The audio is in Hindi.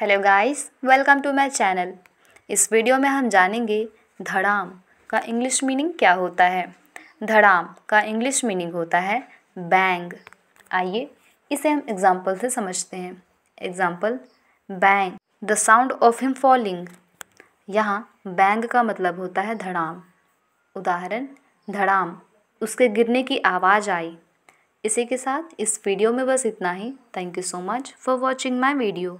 hello guys welcome to my channel इस वीडियो में हम जानेंगे धड़ाम का इंग्लिश मीनिंग क्या होता है धड़ाम का इंग्लिश मीनिंग होता है बैंग आइए इसे हम एग्जाम्पल से समझते हैं example bang the sound of him falling यहाँ बैंग का मतलब होता है धड़ाम उदाहरण धड़ाम उसके गिरने की आवाज़ आई इसी के साथ इस वीडियो में बस इतना ही thank you so much for watching my video